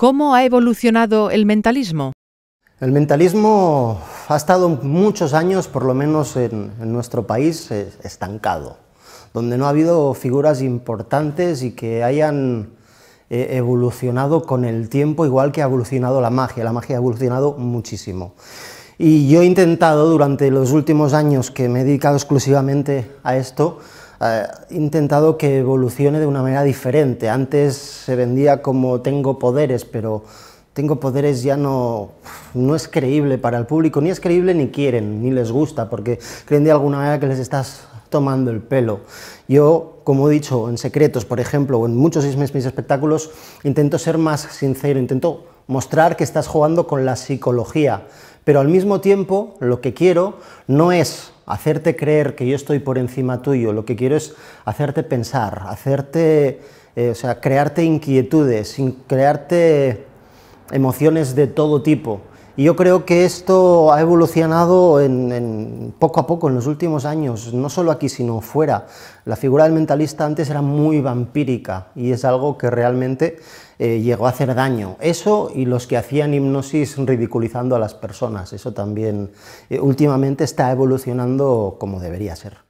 ¿Cómo ha evolucionado el mentalismo? El mentalismo ha estado muchos años, por lo menos en, nuestro país, eh, estancado, donde no ha habido figuras importantes y que hayan eh, evolucionado con el tiempo, igual que ha evolucionado la magia. La magia ha evolucionado muchísimo. Y yo he intentado durante los últimos años que me he dedicado exclusivamente a esto, he eh, intentado que evolucione de una manera diferente. Antes se vendía como tengo poderes, pero tengo poderes ya no, no es creíble para el público, ni es creíble ni quieren, ni les gusta, porque creen de alguna manera que les estás tomando el pelo. Yo, como he dicho, en secretos, por ejemplo, o en muchos de mis espectáculos, intento ser más sincero, intento mostrar que estás jugando con la psicología, pero al mismo tiempo lo que quiero no es hacerte creer que yo estoy por encima tuyo, lo que quiero es hacerte pensar, hacerte, eh, o sea, crearte inquietudes, crearte emociones de todo tipo. Y yo creo que esto ha evolucionado en, poco a poco en los últimos años, no solo aquí, sino fuera. La figura del mentalista antes era muy vampírica y es algo que realmente eh, llegó a hacer daño. Eso y los que hacían hipnosis ridiculizando a las personas, eso también eh, últimamente está evolucionando como debería ser.